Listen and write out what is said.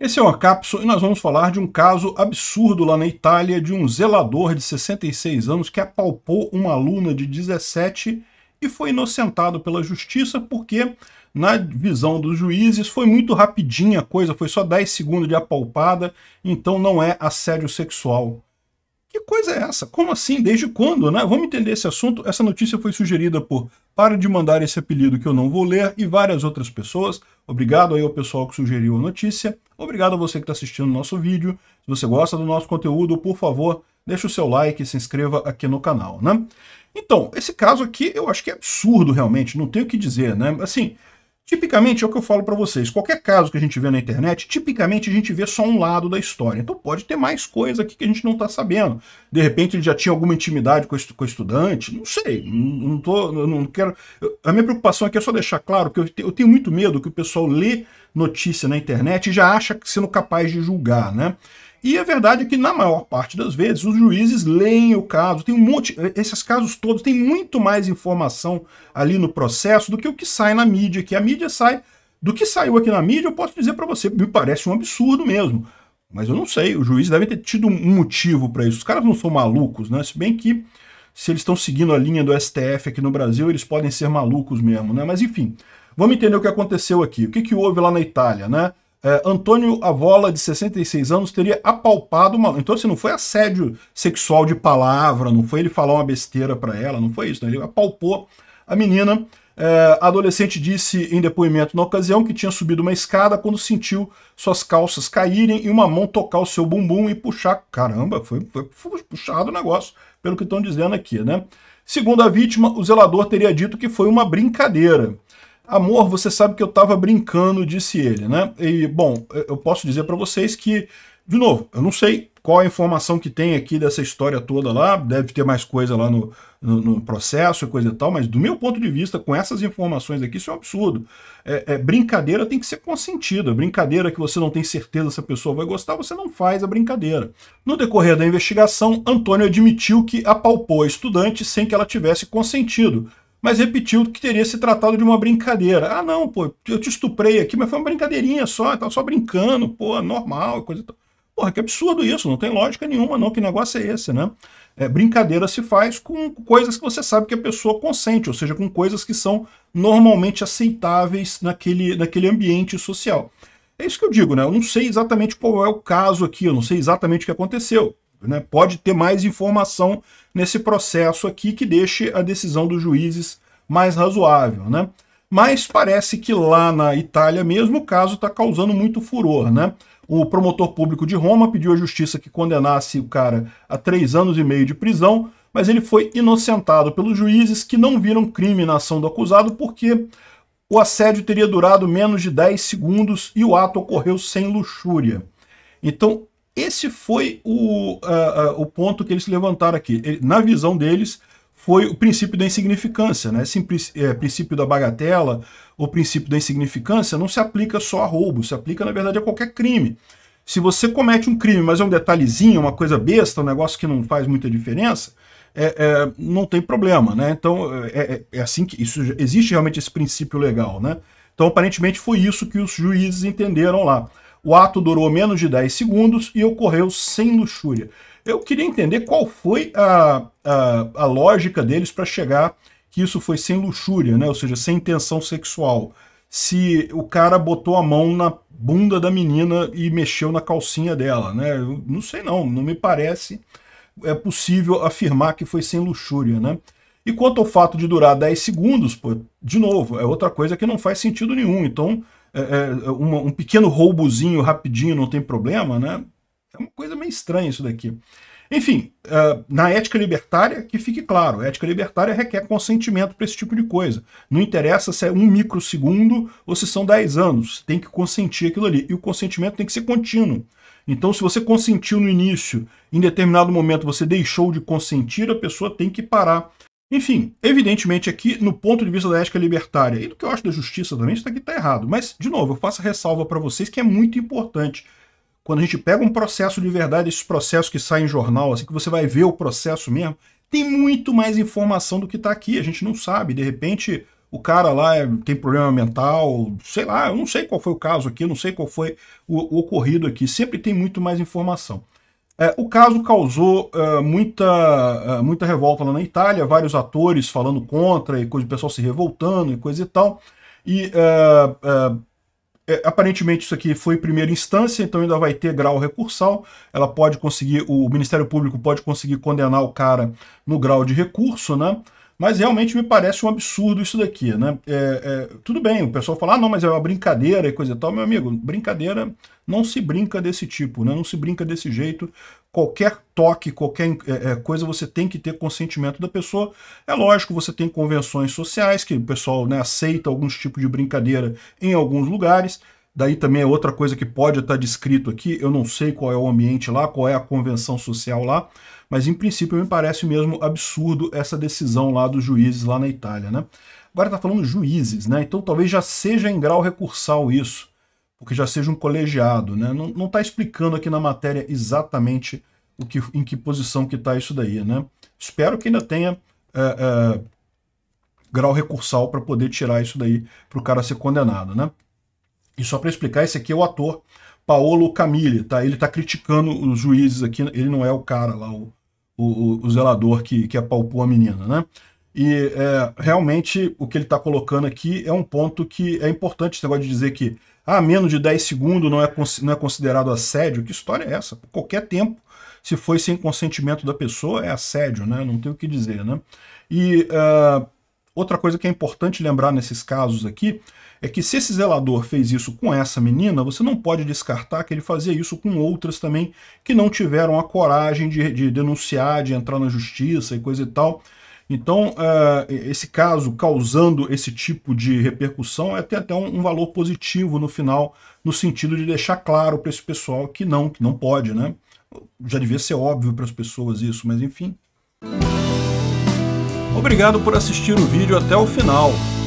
Esse é o Acapso e nós vamos falar de um caso absurdo lá na Itália de um zelador de 66 anos que apalpou uma aluna de 17 e foi inocentado pela justiça porque, na visão dos juízes, foi muito rapidinha a coisa, foi só 10 segundos de apalpada, então não é assédio sexual. Que coisa é essa? Como assim? Desde quando, né? Vamos entender esse assunto. Essa notícia foi sugerida por Para de mandar esse apelido que eu não vou ler e várias outras pessoas. Obrigado aí ao pessoal que sugeriu a notícia. Obrigado a você que está assistindo o nosso vídeo. Se você gosta do nosso conteúdo, por favor, deixe o seu like e se inscreva aqui no canal, né? Então, esse caso aqui eu acho que é absurdo realmente, não tenho o que dizer, né? Assim, Tipicamente, é o que eu falo para vocês, qualquer caso que a gente vê na internet, tipicamente a gente vê só um lado da história. Então pode ter mais coisa aqui que a gente não está sabendo. De repente ele já tinha alguma intimidade com, o estudante, não sei, não, tô, não quero... A minha preocupação aqui é só deixar claro, que eu tenho muito medo que o pessoal lê notícia na internet e já acha que sendo capaz de julgar, né? E a é verdade é que, na maior parte das vezes, os juízes leem o caso, tem um monte, eh, esses casos todos, têm muito mais informação ali no processo do que o que sai na mídia, que a mídia sai. Do que saiu aqui na mídia, eu posso dizer para você, me parece um absurdo mesmo. Mas eu não sei, o juiz deve ter tido um motivo para isso. Os caras não são malucos, né? Se bem que, se eles estão seguindo a linha do STF aqui no Brasil, eles podem ser malucos mesmo, né? Mas enfim, vamos entender o que aconteceu aqui. O que, que houve lá na Itália, né? é, Antônio Avola, de 66 anos, teria apalpado uma. Então, assim, não foi assédio sexual de palavra, não foi ele falar uma besteira para ela, não foi isso, né? Ele apalpou a menina. É, a adolescente disse em depoimento na ocasião que tinha subido uma escada quando sentiu suas calças caírem e uma mão tocar o seu bumbum e puxar. Caramba, foi, foi puxado o negócio, pelo que estão dizendo aqui, né? Segundo a vítima, o zelador teria dito que foi uma brincadeira. Amor, você sabe que eu tava brincando, disse ele, né? E, bom, eu posso dizer para vocês que, de novo, eu não sei qual a informação que tem aqui dessa história toda lá, deve ter mais coisa lá no, no, no processo e coisa e tal, mas do meu ponto de vista, com essas informações aqui, isso é um absurdo. É, é, brincadeira tem que ser consentida, brincadeira que você não tem certeza se a pessoa vai gostar, você não faz a brincadeira. No decorrer da investigação, Antônio admitiu que apalpou a estudante sem que ela tivesse consentido, mas repetiu que teria se tratado de uma brincadeira. Ah, não, pô, eu te estuprei aqui, mas foi uma brincadeirinha só, tava só brincando, pô, normal, coisa e tal. Porra, que absurdo isso, não tem lógica nenhuma, não. Que negócio é esse, né? É, brincadeira se faz com coisas que você sabe que a pessoa consente, ou seja, com coisas que são normalmente aceitáveis naquele, naquele ambiente social. É isso que eu digo, né? Eu não sei exatamente qual é o caso aqui, eu não sei exatamente o que aconteceu. Né? Pode ter mais informação nesse processo aqui que deixe a decisão dos juízes mais razoável. Né? Mas parece que lá na Itália mesmo o caso está causando muito furor. Né? O promotor público de Roma pediu à justiça que condenasse o cara a três anos e meio de prisão, mas ele foi inocentado pelos juízes que não viram crime na ação do acusado porque o assédio teria durado menos de 10 segundos e o ato ocorreu sem luxúria. Então, esse foi o, uh, uh, o ponto que eles levantaram aqui. Ele, na visão deles, foi o princípio da insignificância, né? Esse é, princípio da bagatela, o princípio da insignificância, não se aplica só a roubo, se aplica, na verdade, a qualquer crime. Se você comete um crime, mas é um detalhezinho, uma coisa besta, um negócio que não faz muita diferença, é, é, não tem problema, né? Então, é, é, é assim que isso existe realmente esse princípio legal, né? Então, aparentemente, foi isso que os juízes entenderam lá. O ato durou menos de 10 segundos e ocorreu sem luxúria. Eu queria entender qual foi a, a, a lógica deles para chegar que isso foi sem luxúria, né? ou seja, sem intenção sexual. Se o cara botou a mão na bunda da menina e mexeu na calcinha dela, né? Eu não sei não, não me parece é possível afirmar que foi sem luxúria, né? E quanto ao fato de durar 10 segundos, pô, de novo, é outra coisa que não faz sentido nenhum. Então, é, é, um pequeno roubozinho rapidinho não tem problema, né? É uma coisa meio estranha isso daqui. Enfim, é, na ética libertária, que fique claro, a ética libertária requer consentimento para esse tipo de coisa. Não interessa se é um microsegundo ou se são 10 anos, tem que consentir aquilo ali. E o consentimento tem que ser contínuo. Então, se você consentiu no início, em determinado momento você deixou de consentir, a pessoa tem que parar enfim, evidentemente aqui, no ponto de vista da ética libertária e do que eu acho da justiça também, isso aqui está errado. Mas, de novo, eu faço a ressalva para vocês que é muito importante. Quando a gente pega um processo de verdade, esses processos que saem em jornal, assim, que você vai ver o processo mesmo, tem muito mais informação do que está aqui. A gente não sabe. De repente, o cara lá é, tem problema mental, sei lá, eu não sei qual foi o caso aqui, eu não sei qual foi o, o ocorrido aqui. Sempre tem muito mais informação. É, o caso causou é, muita, é, muita revolta lá na Itália, vários atores falando contra, e coisa, o pessoal se revoltando e coisa e tal. E é, é, é, aparentemente isso aqui foi primeira instância, então ainda vai ter grau recursal. Ela pode conseguir, o Ministério Público pode conseguir condenar o cara no grau de recurso, né? Mas realmente me parece um absurdo isso daqui, né? É, é, tudo bem, o pessoal fala, ah, não, mas é uma brincadeira e coisa e tal. Meu amigo, brincadeira não se brinca desse tipo, né? Não se brinca desse jeito. Qualquer toque, qualquer é, é coisa, você tem que ter consentimento da pessoa. É lógico, você tem convenções sociais que o pessoal né, aceita alguns tipos de brincadeira em alguns lugares. Daí também é outra coisa que pode estar descrito aqui, eu não sei qual é o ambiente lá, qual é a convenção social lá, mas em princípio me parece mesmo absurdo essa decisão lá dos juízes lá na Itália, né? Agora está falando juízes, né? Então talvez já seja em grau recursal isso, porque já seja um colegiado, né? Não está explicando aqui na matéria exatamente o que, em que posição que está isso daí, né? Espero que ainda tenha é, é, grau recursal para poder tirar isso daí para o cara ser condenado, né? E só para explicar, esse aqui é o ator Paolo Camille, tá? Ele está criticando os juízes aqui, ele não é o cara lá, o, o, o zelador que, que apalpou a menina, né? E é, realmente o que ele está colocando aqui é um ponto que é importante, esse negócio de dizer que ah, menos de 10 segundos não é, não é considerado assédio. Que história é essa? Por qualquer tempo, se foi sem consentimento da pessoa, é assédio, né? Não tem o que dizer, né? E uh, outra coisa que é importante lembrar nesses casos aqui é que se esse zelador fez isso com essa menina, você não pode descartar que ele fazia isso com outras também que não tiveram a coragem de, de denunciar, de entrar na justiça e coisa e tal. Então, uh, esse caso causando esse tipo de repercussão é até um, um valor positivo no final, no sentido de deixar claro para esse pessoal que não, que não pode, né? Já devia ser óbvio para as pessoas isso, mas enfim. Obrigado por assistir o vídeo até o final.